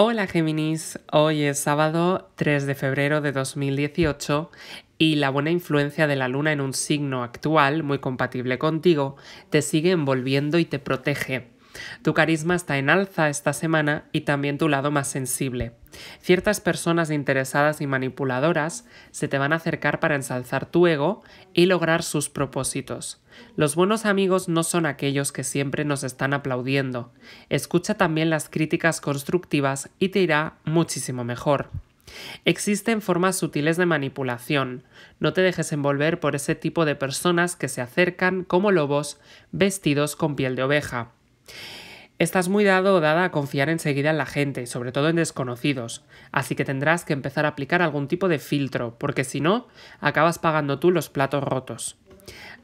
Hola Géminis, hoy es sábado 3 de febrero de 2018 y la buena influencia de la luna en un signo actual muy compatible contigo te sigue envolviendo y te protege. Tu carisma está en alza esta semana y también tu lado más sensible. Ciertas personas interesadas y manipuladoras se te van a acercar para ensalzar tu ego y lograr sus propósitos. Los buenos amigos no son aquellos que siempre nos están aplaudiendo. Escucha también las críticas constructivas y te irá muchísimo mejor. Existen formas sutiles de manipulación. No te dejes envolver por ese tipo de personas que se acercan como lobos vestidos con piel de oveja. Estás muy dado o dada a confiar enseguida en la gente, sobre todo en desconocidos, así que tendrás que empezar a aplicar algún tipo de filtro, porque si no, acabas pagando tú los platos rotos.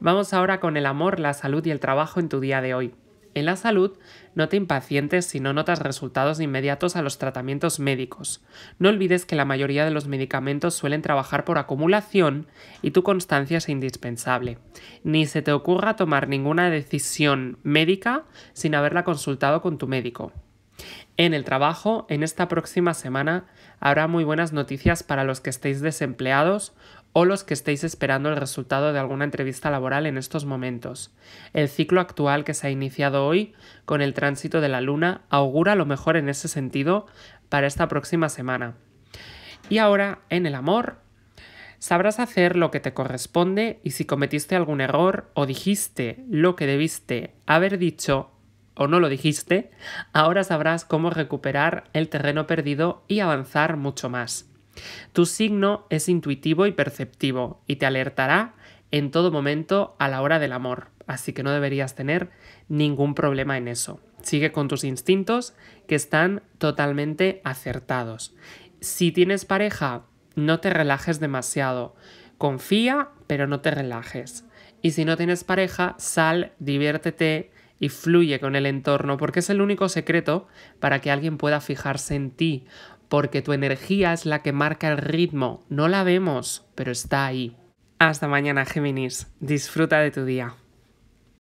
Vamos ahora con el amor, la salud y el trabajo en tu día de hoy. En la salud, no te impacientes si no notas resultados inmediatos a los tratamientos médicos. No olvides que la mayoría de los medicamentos suelen trabajar por acumulación y tu constancia es indispensable. Ni se te ocurra tomar ninguna decisión médica sin haberla consultado con tu médico. En el trabajo, en esta próxima semana, habrá muy buenas noticias para los que estéis desempleados o los que estéis esperando el resultado de alguna entrevista laboral en estos momentos. El ciclo actual que se ha iniciado hoy, con el tránsito de la Luna, augura lo mejor en ese sentido para esta próxima semana. Y ahora, en el amor, sabrás hacer lo que te corresponde y si cometiste algún error o dijiste lo que debiste haber dicho, o no lo dijiste, ahora sabrás cómo recuperar el terreno perdido y avanzar mucho más. Tu signo es intuitivo y perceptivo y te alertará en todo momento a la hora del amor, así que no deberías tener ningún problema en eso. Sigue con tus instintos que están totalmente acertados. Si tienes pareja, no te relajes demasiado. Confía, pero no te relajes. Y si no tienes pareja, sal, diviértete, y fluye con el entorno, porque es el único secreto para que alguien pueda fijarse en ti, porque tu energía es la que marca el ritmo, no la vemos, pero está ahí. Hasta mañana, Géminis, disfruta de tu día.